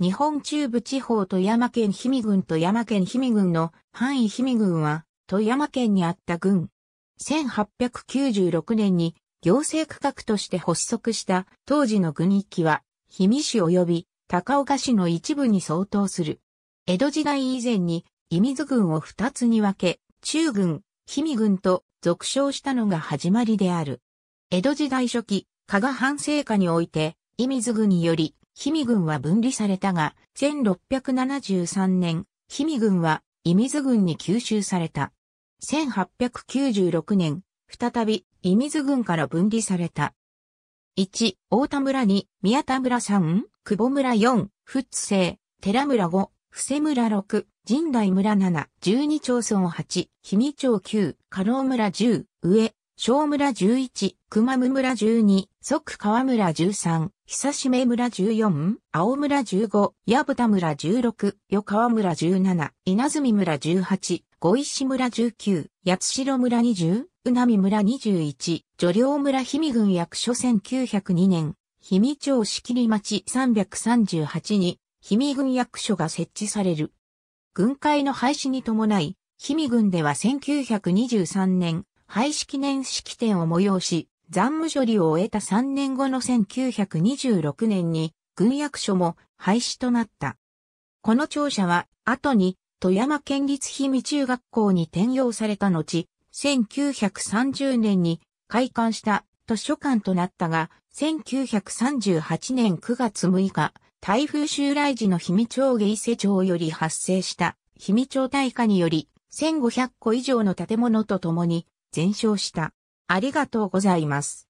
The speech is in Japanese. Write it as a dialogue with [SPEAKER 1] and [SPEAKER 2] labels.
[SPEAKER 1] 日本中部地方富山県氷見郡富山県氷見郡の範囲氷見郡は富山県にあった郡。1896年に行政区画として発足した当時の郡域は氷見市及び高岡市の一部に相当する。江戸時代以前に伊水郡を二つに分け、中郡、氷見郡と俗称したのが始まりである。江戸時代初期、加賀藩政下において、伊水郡により、氷見郡は分離されたが、1673年、氷見郡は伊水郡に吸収された。1896年、再び伊水郡から分離された。1、大田村2、宮田村3、久保村4、富津生、寺村5、布施村6、神代村7、十二町村8、氷見町9、加納村10、上、小村11、熊村12、即川村13、久しめ村14、青村15、矢蓋村16、与川村17、稲積村18、五石村19、八代村20、うなみ村21、女領村氷見郡役所1902年、氷見町仕切り町338に、氷見郡役所が設置される。軍会の廃止に伴い、氷見郡では1923年、廃止記念式典を催し、残務処理を終えた3年後の1926年に、軍役所も廃止となった。この庁舎は、後に、富山県立氷見中学校に転用された後、1930年に開館した図書館となったが、1938年9月6日、台風襲来時の氷見町下伊勢町より発生した氷見町大火により、1500個以上の建物とともに全勝した。ありがとうございます。